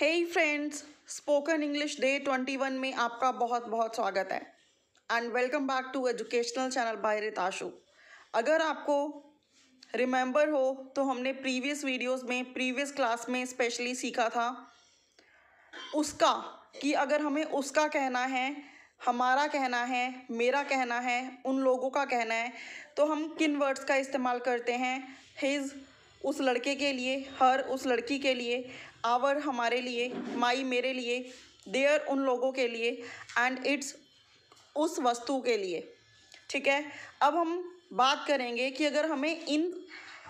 हे friends spoken English day 21 में आपका बहुत बहुत स्वागत है and welcome back to educational channel by Ritashu अगर आपको रिमेंबर हो तो हमने प्रीवियस वीडियोस में प्रीवियस क्लास में स्पेशली सीखा था उसका कि अगर हमें उसका कहना है हमारा कहना है मेरा कहना है उन लोगों का कहना है तो हम किन वर्ड्स का इस्तेमाल करते हैं हिज़ उस लड़के के लिए हर उस लड़की के लिए आवर हमारे लिए माई मेरे लिए देयर उन लोगों के लिए एंड इट्स उस वस्तु के लिए ठीक है अब हम बात करेंगे कि अगर हमें इन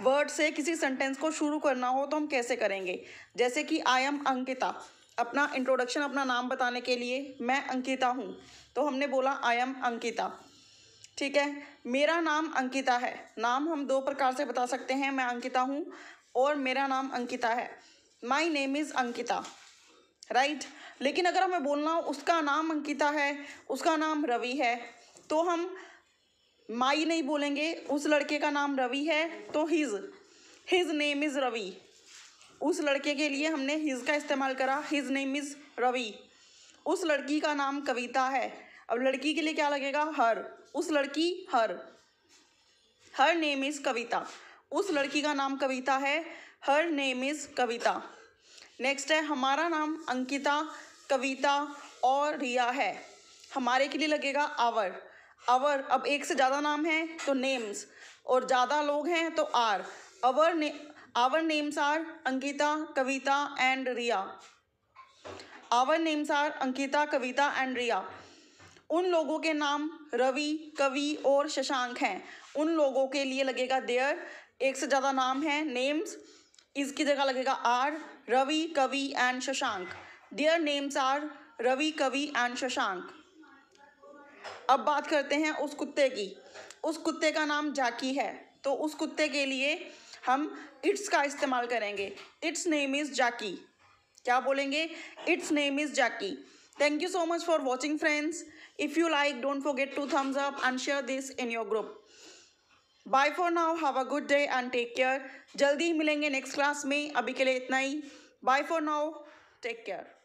वर्ड से किसी सेंटेंस को शुरू करना हो तो हम कैसे करेंगे जैसे कि आई एम अंकिता अपना इंट्रोडक्शन अपना नाम बताने के लिए मैं अंकिता हूँ तो हमने बोला आई एम अंकिता ठीक है मेरा नाम अंकिता है नाम हम दो प्रकार से बता सकते हैं मैं अंकिता हूँ और मेरा नाम अंकिता है my name is Ankita right लेकिन अगर हमें बोलना हो उसका नाम अंकिता है उसका नाम रवि है तो हम माई नहीं बोलेंगे उस लड़के का नाम रवि है तो his his name is Ravi उस लड़के के लिए हमने हिज का इस्तेमाल करा हिज नेम इज़ रवि उस लड़की का नाम कविता है अब लड़की के लिए क्या लगेगा हर उस लड़की हर हर नेम इज़ कविता उस लड़की का नाम कविता है her name is Kavita next है हमारा नाम अंकिता कविता और रिया है हमारे के लिए लगेगा आवर आवर अब एक से ज़्यादा नाम है तो नेम्स और ज़्यादा लोग हैं तो आर अवर ने our names are Ankita Kavita and Riya our names are Ankita Kavita and Riya उन लोगों के नाम रवि कवि और शशांक हैं उन लोगों के लिए लगेगा देयर एक से ज़्यादा नाम है नेम्स इसकी जगह लगेगा are Ravi Kavi and Shashank their names are Ravi Kavi and Shashank अब बात करते हैं उस कुत्ते की उस कुत्ते का नाम जाकी है तो उस कुत्ते के लिए हम इट्स का इस्तेमाल करेंगे इट्स नेम इज़ जाकी क्या बोलेंगे its name is Jacky Thank you so much for watching friends. If you like, don't forget to thumbs up and share this in your group. Bye for now. Have a good day and take care. जल्दी ही मिलेंगे next class में अभी के लिए इतना ही bye for now take